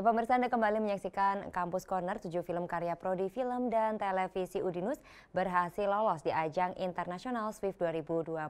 Ya pemirsa Anda kembali menyaksikan Kampus Corner, tujuh film karya Prodi Film dan Televisi Udinus berhasil lolos di ajang Internasional Swift 2023.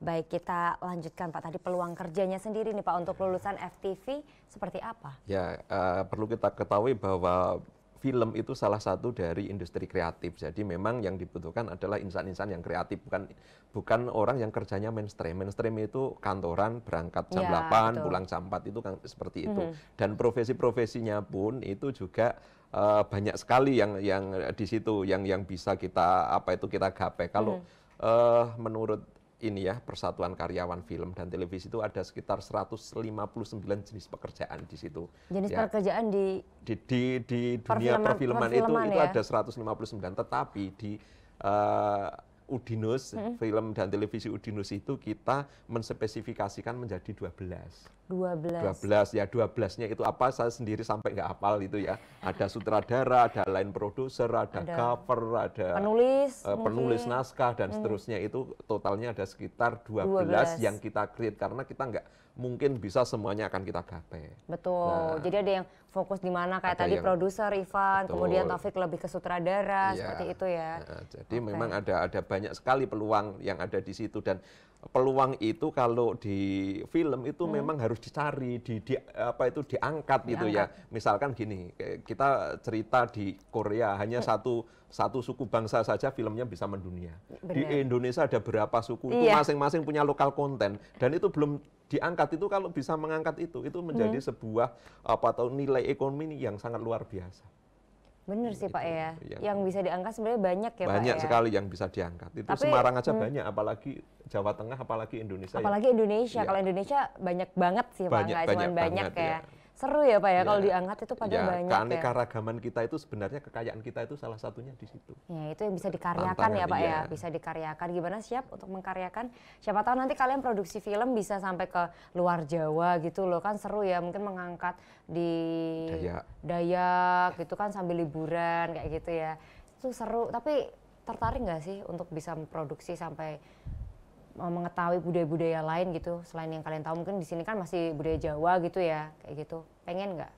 Baik, kita lanjutkan Pak tadi peluang kerjanya sendiri nih Pak untuk lulusan FTV seperti apa? Ya, uh, perlu kita ketahui bahwa film itu salah satu dari industri kreatif. Jadi memang yang dibutuhkan adalah insan-insan yang kreatif, bukan bukan orang yang kerjanya mainstream. Mainstream itu kantoran, berangkat jam ya, 8, itu. pulang jam 4 itu kan seperti itu. Mm -hmm. Dan profesi-profesinya pun itu juga uh, banyak sekali yang yang di situ yang yang bisa kita apa itu kita gapai. Kalau mm -hmm. uh, menurut ini ya Persatuan Karyawan Film dan Televisi itu ada sekitar 159 jenis pekerjaan di situ. Jenis ya. pekerjaan di di di, di dunia perfilman, perfilman, perfilman itu ya? itu ada 159 tetapi di uh, Udinus, hmm. film dan televisi Udinus itu kita menspesifikasikan menjadi 12. 12. 12 ya 12-nya itu apa saya sendiri sampai nggak hafal itu ya. Ada sutradara, ada lain produser, ada, ada cover, ada penulis, uh, penulis naskah dan hmm. seterusnya itu totalnya ada sekitar 12, 12 yang kita create karena kita nggak mungkin bisa semuanya akan kita gapai. Betul. Nah, Jadi ada yang fokus di mana kayak tadi produser Ivan, betul. kemudian Taufik lebih ke sutradara ya. seperti itu ya. Nah, jadi okay. memang ada ada banyak sekali peluang yang ada di situ dan peluang itu kalau di film itu hmm. memang harus dicari, di, di apa itu diangkat, diangkat gitu ya. Misalkan gini, kita cerita di Korea hanya hmm. satu satu suku bangsa saja filmnya bisa mendunia. Bener. Di Indonesia ada berapa suku iya. itu masing-masing punya lokal konten dan itu belum diangkat itu kalau bisa mengangkat itu itu menjadi hmm. sebuah apa atau nilai ekonomi yang sangat luar biasa. Benar sih gitu. Pak ya. Yang, yang bisa diangkat sebenarnya banyak ya banyak Pak. Banyak ya. sekali yang bisa diangkat. Itu Tapi, Semarang aja hmm. banyak apalagi Jawa Tengah apalagi Indonesia. Ya. Apalagi Indonesia. Ya. Kalau iya. Indonesia banyak banget sih banyak, Pak, enggak cuma banyak, banyak ya. ya. Seru ya Pak ya, ya. kalau diangkat itu pada ya, banyak ya. keanekaragaman ya. kita itu sebenarnya kekayaan kita itu salah satunya di situ. Ya, itu yang bisa dikaryakan Tantangan, ya Pak ya. iya. ya, bisa dikaryakan. Gimana siap untuk mengkaryakan? Siapa tahu nanti kalian produksi film bisa sampai ke luar Jawa gitu loh, kan seru ya, mungkin mengangkat di Dayak, Dayak gitu kan sambil liburan kayak gitu ya. Itu seru, tapi tertarik nggak sih untuk bisa memproduksi sampai Eh, mengetahui budaya-budaya lain gitu selain yang kalian tahu mungkin di sini kan masih budaya Jawa gitu ya kayak gitu pengen nggak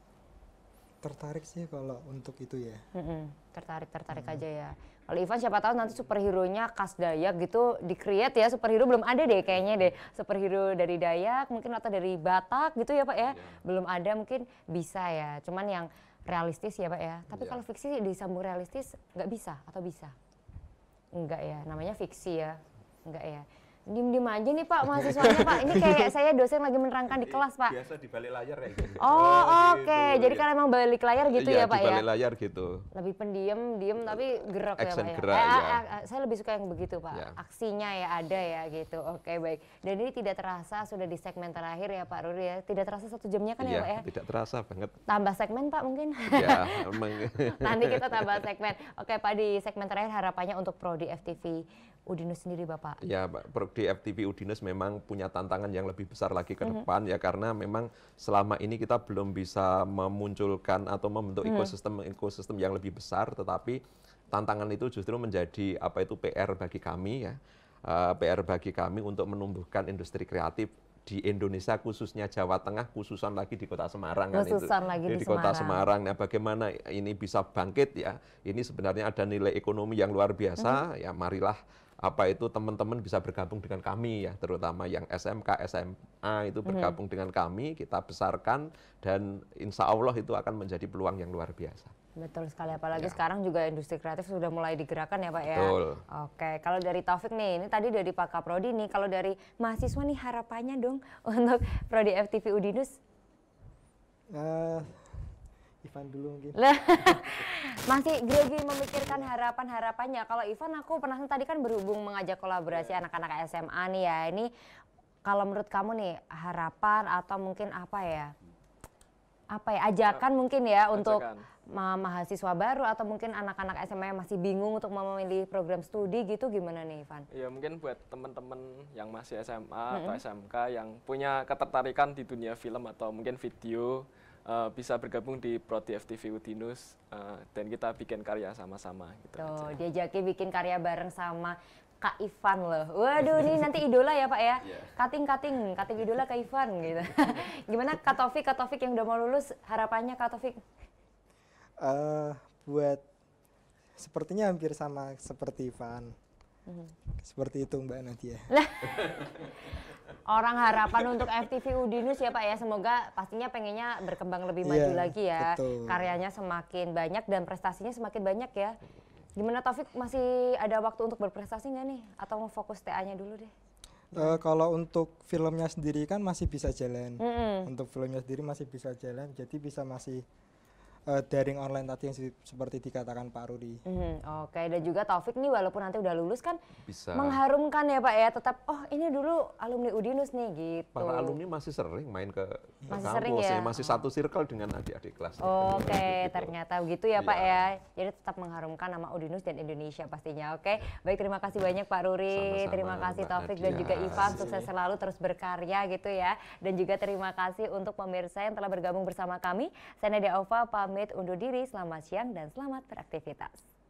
tertarik sih kalau untuk itu ya Mm-mm, tertarik tertarik hmm. aja ya kalau Ivan siapa tahu nanti superhero nya khas Dayak gitu di create ya superhero belum ada deh kayaknya deh superhero dari Dayak mungkin atau dari Batak gitu ya Pak ya yeah. belum ada mungkin bisa ya cuman yang realistis ya Pak ya tapi yeah. kalau fiksi disambung realistis nggak bisa atau bisa enggak ya namanya fiksi ya enggak ya diem diem aja nih pak mahasiswanya pak ini kayak saya dosen lagi menerangkan di kelas pak biasa di balik layar ya gitu. oh, oh gitu oke gitu, jadi kan emang balik layar gitu ya, ya pak ya balik layar gitu lebih pendiam diem tapi gerak ya pak ya? gerak, ya. ya. Eh, saya lebih suka yang begitu pak ya. aksinya ya ada ya gitu oke baik dan ini tidak terasa sudah di segmen terakhir ya pak Ruri ya tidak terasa satu jamnya kan ya, ya pak ya tidak terasa banget tambah segmen pak mungkin ya nanti kita tambah segmen oke pak di segmen terakhir harapannya untuk Prodi FTV Udinus sendiri bapak ya pak di FTPU dinas memang punya tantangan yang lebih besar lagi ke mhm. depan mm -hmm. ya karena memang selama ini kita belum bisa memunculkan atau membentuk mhm. ekosistem mm -hmm. ekosistem yang lebih besar tetapi tantangan itu justru menjadi apa itu PR bagi kami ya uh, eh, PR bagi kami untuk menumbuhkan industri kreatif di Indonesia khususnya Jawa Tengah khususan lagi di Kota Semarang khususan kan itu. lagi di, di Kota Semarang. Semarang. Nah, bagaimana ini bisa bangkit ya? Ini sebenarnya ada nilai ekonomi yang luar biasa. Mm -hmm. Ya marilah apa itu teman-teman bisa bergabung dengan kami ya terutama yang SMK SMA itu mhm. bergabung hmm. dengan kami kita besarkan dan insya Allah itu akan menjadi peluang yang luar biasa betul sekali apalagi ya. sekarang juga industri kreatif sudah mulai digerakkan ya pak ya betul. oke kalau dari Taufik nih ini tadi dari Pak Kaprodi nih kalau dari mahasiswa nih harapannya dong untuk Prodi FTV Udinus uh, Ivan dulu mungkin masih Gregi memikirkan harapan-harapannya. Kalau Ivan aku pernah tadi kan berhubung mengajak kolaborasi iya. anak-anak SMA nih ya. Ini kalau menurut kamu nih harapan atau mungkin apa ya? Apa ya ajakan nah, mungkin ya ajakan. untuk ma mahasiswa baru atau mungkin anak-anak SMA yang masih bingung untuk memilih program studi gitu gimana nih Ivan? Ya mungkin buat teman-teman yang masih SMA mm -hmm. atau SMK yang punya ketertarikan di dunia film atau mungkin video uh, bisa bergabung di Prodi FTV Udinus uh, dan kita bikin karya sama-sama gitu oh, diajakin bikin karya bareng sama Kak Ivan loh. Waduh, ini nanti idola ya Pak ya. Yeah. Kating kating, kating idola Kak Ivan gitu. Gimana Kak Taufik, Kak Taufik yang udah mau lulus harapannya Kak Taufik? Uh, buat sepertinya hampir sama seperti Ivan. Mm -hmm. Seperti itu Mbak Nadia. orang harapan untuk FTV Udinus ya Pak ya. Semoga pastinya pengennya berkembang lebih maju yeah, lagi ya. Betul. Karyanya semakin banyak dan prestasinya semakin banyak ya. Gimana Taufik masih ada waktu untuk berprestasi nggak nih? Atau mau fokus TA-nya dulu deh? Uh, kalau untuk filmnya sendiri kan masih bisa jalan. Mm -hmm. Untuk filmnya sendiri masih bisa jalan, jadi bisa masih uh, daring online tadi yang seperti dikatakan Pak Rudi. Mm, Oke, okay. dan juga Taufik nih walaupun nanti udah lulus kan bisa mengharumkan ya Pak ya tetap oh ini dulu alumni Udinus nih gitu. Para alumni masih sering main ke, ke masih kampus, sering ya? ya. masih satu circle dengan adik-adik kelas. Gitu. Oke, okay. gitu. ternyata begitu ya, Pak iya. ya. Jadi tetap mengharumkan nama Udinus dan Indonesia pastinya. Oke, okay? baik terima kasih banyak Pak Ruri, Sama-sama, terima kasih Mbak Taufik dan juga Ivan sukses selalu terus berkarya gitu ya. Dan juga terima kasih untuk pemirsa yang telah bergabung bersama kami. Saya Nadia Ova pamit pamit undur diri, selamat siang dan selamat beraktivitas.